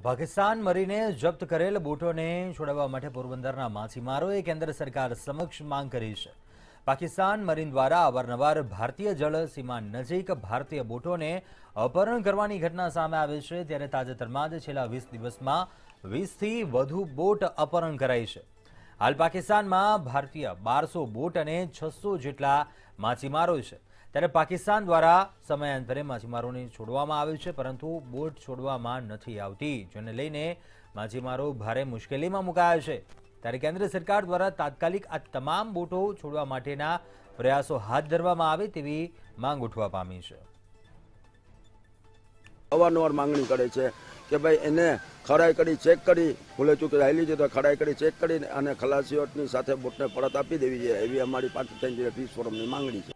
પાકિસ્તાન મરીને જપ્ત કરેલ બોટોને છોડાવવા માટે પોરબંદરના માછીમારોએ કેન્દ્ર સરકાર સમક્ષ માંગ કરી છે પાકિસ્તાન મરીન દ્વારા અવારનવાર ભારતીય જળ સીમા નજીક ભારતીય બોટોને અપહરણ કરવાની ઘટના સામે આવી છે ત્યારે તાજેતરમાં જ છેલ્લા વીસ દિવસમાં વીસથી વધુ બોટ અપહરણ કરાઈ છે હાલ પાકિસ્તાનમાં ભારતીય બારસો બોટ અને છસો જેટલા માછીમારો છે ત્યારે પાકિસ્તાન દ્વારા સમયાંતરે માછીમારોને છોડવામાં આવ્યું છે પરંતુ બોટ છોડવામાં નથી આવતી જેને લઈને માછીમારો ભારે મુશ્કેલીમાં મુકાયા છે ત્યારે કેન્દ્ર સરકાર દ્વારા તાત્કાલિક આ તમામ બોટો છોડવા માટેના પ્રયાસો હાથ ધરવામાં આવે તેવી માંગ ઉઠવા પામી છે અવારનવાર માંગણી કરે છે કે ભાઈ એને ખરાઈ કરી ચેક કરી ભૂલે ચૂકી રહેલી છે તો ખરાઈ કરી ચેક કરી અને ખલાસીઓની સાથે બોટને પરત આપી દેવી છે એવી અમારી પાંચ પાકિસ્તાન ફીસ ફોરમની માંગણી છે